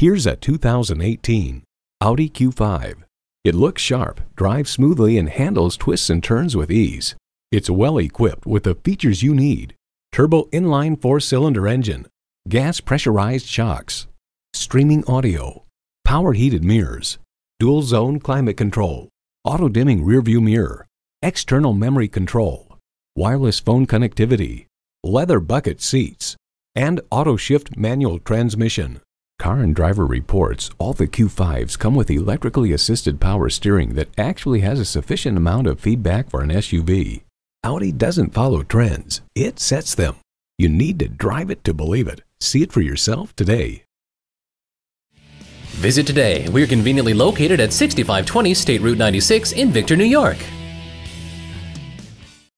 Here's a 2018 Audi Q5. It looks sharp, drives smoothly, and handles twists and turns with ease. It's well equipped with the features you need. Turbo inline four-cylinder engine, gas pressurized shocks, streaming audio, power heated mirrors, dual zone climate control, auto dimming rearview mirror, external memory control, wireless phone connectivity, leather bucket seats, and auto shift manual transmission. Car and Driver reports all the Q5s come with electrically assisted power steering that actually has a sufficient amount of feedback for an SUV. Audi doesn't follow trends, it sets them. You need to drive it to believe it. See it for yourself today. Visit today. We are conveniently located at 6520 State Route 96 in Victor, New York.